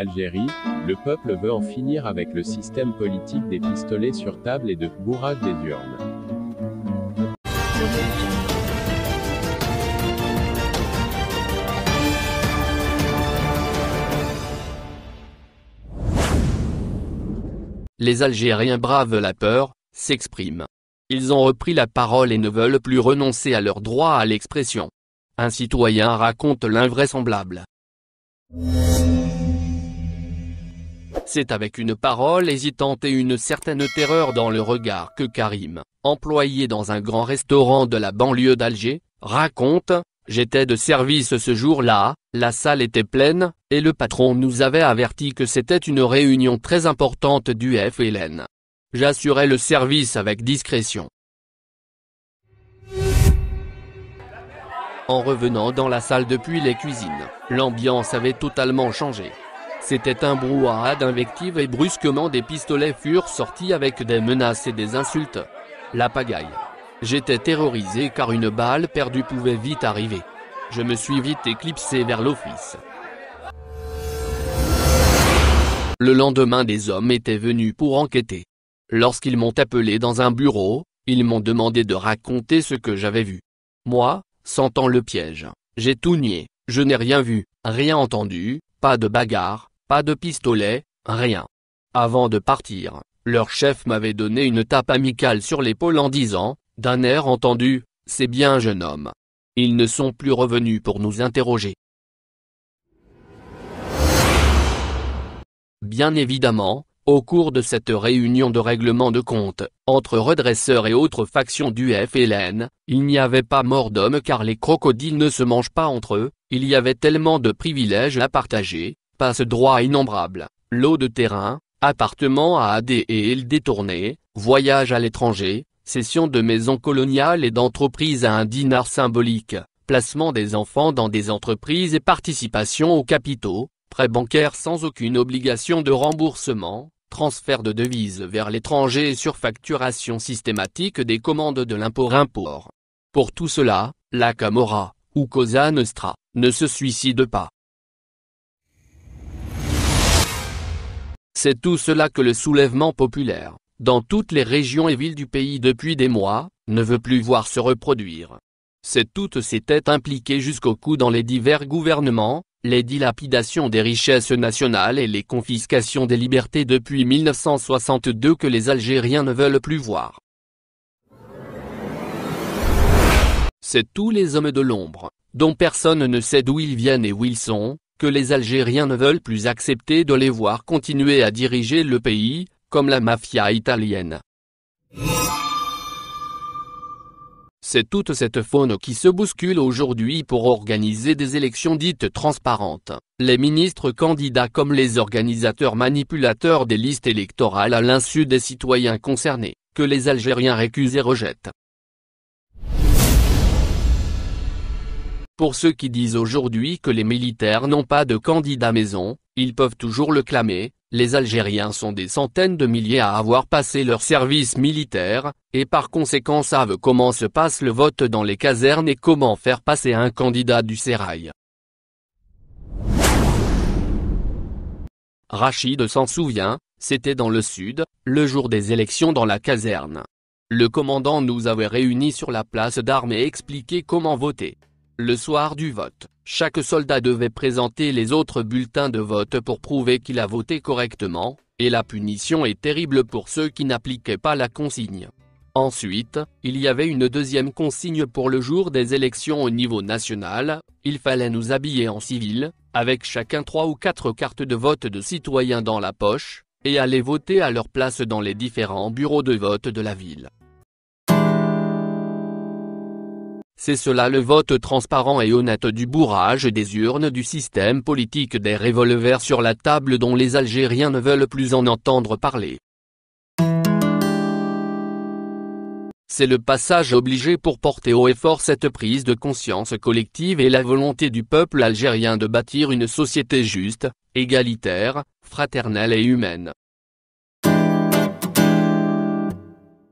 Algérie, le peuple veut en finir avec le système politique des pistolets sur table et de bourrage des urnes. Les Algériens bravent la peur, s'expriment. Ils ont repris la parole et ne veulent plus renoncer à leur droit à l'expression. Un citoyen raconte l'invraisemblable. C'est avec une parole hésitante et une certaine terreur dans le regard que Karim, employé dans un grand restaurant de la banlieue d'Alger, raconte « J'étais de service ce jour-là, la salle était pleine, et le patron nous avait averti que c'était une réunion très importante du FLN. J'assurais le service avec discrétion. En revenant dans la salle depuis les cuisines, l'ambiance avait totalement changé. C'était un brouhaha d'invectives et brusquement des pistolets furent sortis avec des menaces et des insultes. La pagaille. J'étais terrorisé car une balle perdue pouvait vite arriver. Je me suis vite éclipsé vers l'office. Le lendemain des hommes étaient venus pour enquêter. Lorsqu'ils m'ont appelé dans un bureau, ils m'ont demandé de raconter ce que j'avais vu. Moi, sentant le piège, j'ai tout nié, je n'ai rien vu, rien entendu, pas de bagarre, pas de pistolet, rien. Avant de partir, leur chef m'avait donné une tape amicale sur l'épaule en disant, d'un air entendu, c'est bien un jeune homme. Ils ne sont plus revenus pour nous interroger. Bien évidemment, au cours de cette réunion de règlement de compte, entre redresseurs et autres factions du FLN, il n'y avait pas mort d'homme car les crocodiles ne se mangent pas entre eux, il y avait tellement de privilèges à partager, passe droit innombrable, lot de terrain, appartements à AD et L détournées, voyages à l'étranger, cession de maisons coloniales et d'entreprises à un dinar symbolique, placement des enfants dans des entreprises et participation aux capitaux, prêts bancaires sans aucune obligation de remboursement, transfert de devises vers l'étranger et surfacturation systématique des commandes de l'impôt import Pour tout cela, la Camorra, ou Cosa Nostra, ne se suicide pas. C'est tout cela que le soulèvement populaire, dans toutes les régions et villes du pays depuis des mois, ne veut plus voir se reproduire. C'est toutes ces têtes impliquées jusqu'au cou dans les divers gouvernements, les dilapidations des richesses nationales et les confiscations des libertés depuis 1962 que les Algériens ne veulent plus voir. C'est tous les hommes de l'ombre, dont personne ne sait d'où ils viennent et où ils sont, que les Algériens ne veulent plus accepter de les voir continuer à diriger le pays, comme la mafia italienne. C'est toute cette faune qui se bouscule aujourd'hui pour organiser des élections dites transparentes. Les ministres candidats comme les organisateurs manipulateurs des listes électorales à l'insu des citoyens concernés, que les Algériens récusent et rejettent. Pour ceux qui disent aujourd'hui que les militaires n'ont pas de candidat maison, ils peuvent toujours le clamer, les Algériens sont des centaines de milliers à avoir passé leur service militaire, et par conséquent savent comment se passe le vote dans les casernes et comment faire passer un candidat du sérail. Rachid s'en souvient, c'était dans le sud, le jour des élections dans la caserne. Le commandant nous avait réunis sur la place d'armes et expliqué comment voter. Le soir du vote, chaque soldat devait présenter les autres bulletins de vote pour prouver qu'il a voté correctement, et la punition est terrible pour ceux qui n'appliquaient pas la consigne. Ensuite, il y avait une deuxième consigne pour le jour des élections au niveau national, il fallait nous habiller en civil, avec chacun trois ou quatre cartes de vote de citoyens dans la poche, et aller voter à leur place dans les différents bureaux de vote de la ville. C'est cela le vote transparent et honnête du bourrage des urnes du système politique des revolvers sur la table dont les Algériens ne veulent plus en entendre parler. C'est le passage obligé pour porter haut et fort cette prise de conscience collective et la volonté du peuple algérien de bâtir une société juste, égalitaire, fraternelle et humaine.